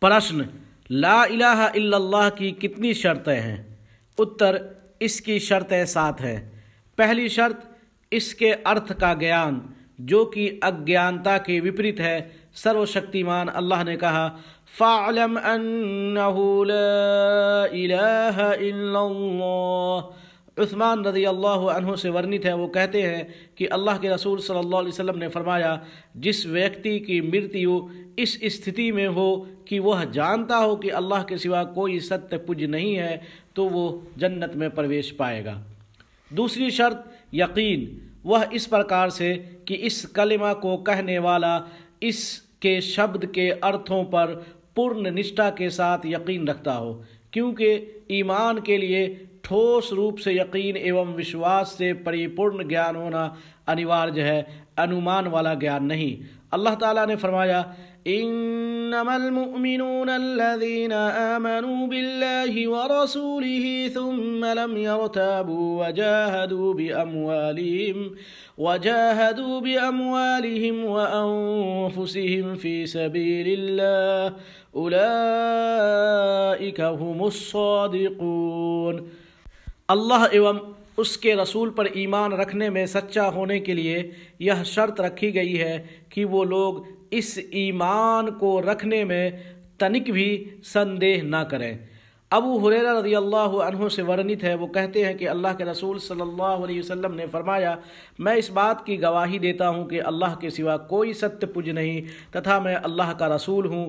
پرشن لا الہ الا اللہ کی کتنی شرطیں ہیں اتر اس کی شرطیں سات ہیں پہلی شرط اس کے ارتھ کا گیان جو کہ اگیانتا کے وپریت ہے سرو شکتیمان اللہ نے کہا أَنَّهُ لَا إِلَٰهَ إِلَّا اللَّهِ عثمان رضی اللہ عنہ سے ورنت ہے وہ کہتے ہیں کہ اللہ کے رسول صلی اللہ علیہ وسلم نے فرمایا جس ویکتی کی مرتیو اس استھتی میں ہو کہ وہ جانتا ہو کہ اللہ کے سوا کوئی ست پج نہیں ہے تو وہ جنت میں پرویش پائے گا دوسری شرط یقین وہ اس پرکار سے کہ اس کلمہ کو کہنے والا اس کے شبد کے ارتھوں پر پورن نشتہ کے ساتھ یقین رکھتا ہو کیونکہ ایمان کے لیے ठोस रूप से यकीन एवं विश्वास से परिपूर्ण ज्ञान होना अनिवार्य है अनुमान वाला ज्ञान नहीं अल्लाह ताला ने फरमाया إنما المؤمنون الذين آمنوا بالله ورسوله ثم لم يرتابوا وجاهدوا بأموالهم وجاهدوا بأموالهم وأنفسهم في سبيل الله أولئك هم الصادقون اللہ ایوم اس کے رسول پر ایمان رکھنے میں سچا ہونے کے لیے یہ شرط رکھی گئی ہے کہ وہ لوگ اس ایمان کو رکھنے میں تنک بھی سندیہ نہ کریں ابو حریرہ رضی اللہ عنہ سے ورنت ہے وہ کہتے ہیں کہ اللہ کے رسول صلی اللہ علیہ وسلم نے فرمایا میں اس بات کی گواہی دیتا ہوں کہ اللہ کے سوا کوئی ستیہ پج نہیں تتھا میں اللہ کا رسول ہوں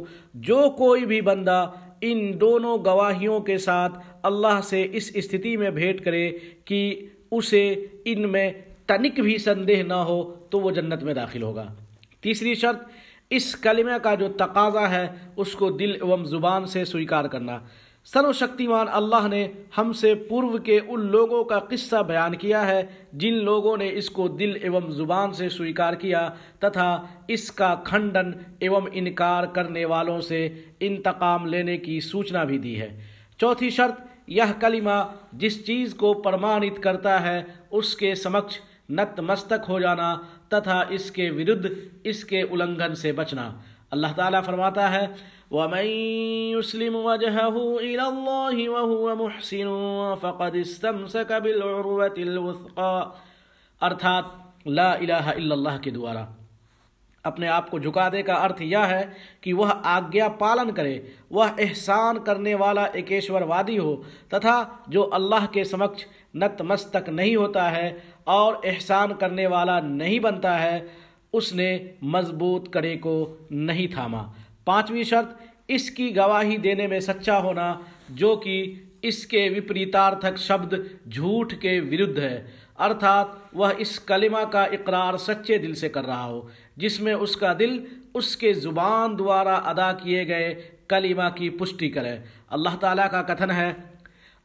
جو کوئی بھی بندہ ان دونوں گواہیوں کے ساتھ اللہ سے اس استھتی میں بھیٹ کرے کہ اسے ان میں تنک بھی سندیہ نہ ہو تو وہ جنت میں داخل ہوگا تیسری شرط اس کلمہ کا جو تقاضا ہے اس کو دل و زبان سے سویکار کرنا سرو شکتیمان اللہ نے ہم سے پورو کے ان لوگوں کا قصہ بیان کیا ہے جن لوگوں نے اس کو دل ایوم زبان سے سویکار کیا تتھا اس کا کھنڈن ایوم انکار کرنے والوں سے انتقام لینے کی سوچنا بھی دی ہے چوتھی شرط یہ کلمہ جس چیز کو پرمانت کرتا ہے اس کے سمکش نت مستق ہو جانا تتھا اس کے ورد اس کے النگھن سے بچنا اللہ تعالیٰ فرماتا ہے وَمَن يُسْلِمْ وَجْهَهُ إِلَى اللَّهِ وَهُوَ مُحْسِنٌ فَقَدْ اسْتَمْسَكَ بِالْعُرْوَةِ الْوُثْقَى ارتھات لا الہ الا اللہ کے دوارا اپنے آپ کو جھکا دے کا ارتھ یہ ہے کہ وہ آگیا پالن کرے وہ احسان کرنے والا اکیشور وادی ہو تتھا جو اللہ کے سمکچ نت مستق نہیں ہوتا ہے اور احسان کرنے والا نہیں بنتا ہے اس نے مضبوط کڑے کو نہیں تھاما پانچویں شرط اس کی گواہی دینے میں سچا ہونا جو کہ اس کے وپریتارتھک شبد جھوٹ کے ورودھ ہے ارتھات وہ اس کلمہ کا اقرار سچے دل سے کر رہا ہو جس میں اس کا دل اس کے زبان دوارا ادا کیے گئے کلمہ کی پشٹی کرے اللہ تعالیٰ کا کتھن ہے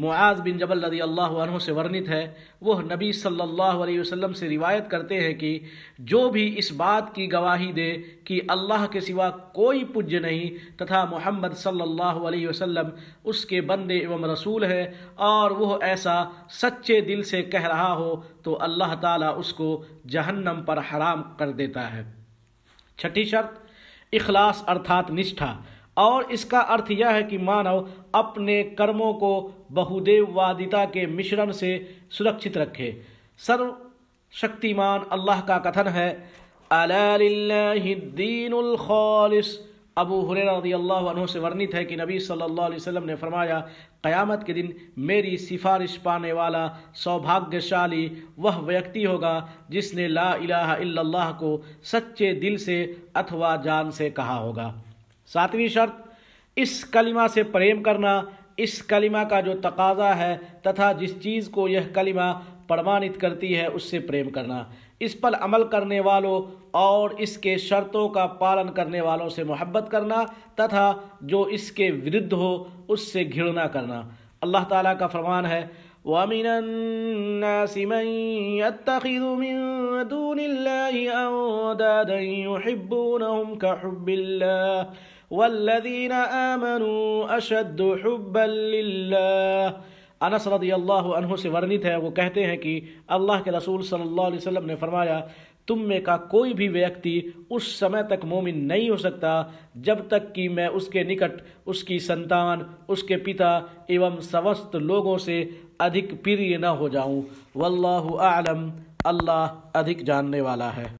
معاذ بن جبل رضی اللہ عنہ سے ورنت ہے وہ نبی صلی اللہ علیہ وسلم سے روایت کرتے ہیں کہ جو بھی اس بات کی گواہی دے کہ اللہ کے سوا کوئی پج نہیں تتھا محمد صلی اللہ علیہ وسلم اس کے بند امام رسول ہے اور وہ ایسا سچے دل سے کہہ رہا ہو تو اللہ تعالیٰ اس کو جہنم پر حرام کر دیتا ہے چھٹی شرط اخلاص ارتھات نشٹھا اور اس کا ارتھ یہ ہے کہ مانو اپنے کرموں کو بہودیو وادتا کے مشرن سے سرکچت رکھے سرو شکتیمان اللہ کا کتھن ہے الدِّينُ الْخَالِصِ ابو رضی اللہ عنہ سے ورنت ہے کہ نبی صلی اللہ علیہ وسلم نے فرمایا قیامت کے دن میری سفارش پانے والا سوبھاگیہ شالی وہ ویکتی ہوگا جس نے لا الہ الا اللہ کو سچے دل سے اتھوا جان سے کہا ہوگا ساتویں شرط اس کلمہ سے پریم کرنا اس کلمہ کا جو تقاضا ہے تتھا جس چیز کو یہ کلمہ پرمانت کرتی ہے اس سے پریم کرنا اس پر عمل کرنے والوں اور اس کے شرطوں کا پالن کرنے والوں سے محبت کرنا تتھا جو اس کے وردھ ہو اس سے گھڑنا کرنا اللہ تعالیٰ کا فرمان ہے وَمِنَ النَّاسِ مِن دُونِ اللَّهِ اللَّهِ أَوْدَادًا يُحِبُّونَهُمْ كَحُبِّ والذین آمنوا اشد حبا للہ انس رضی اللہ عنہ سے ورنت ہے وہ کہتے ہیں کہ اللہ کے رسول صلی اللہ علیہ وسلم نے فرمایا تم میں کا کوئی بھی ویکتی اس سمے تک مومن نہیں ہو سکتا جب تک کہ میں اس کے نکٹ اس کی سنتان اس کے پتا ایوم سوست لوگوں سے ادھک پری نہ ہو جاؤں واللہ اعلم اللہ ادھک جاننے والا ہے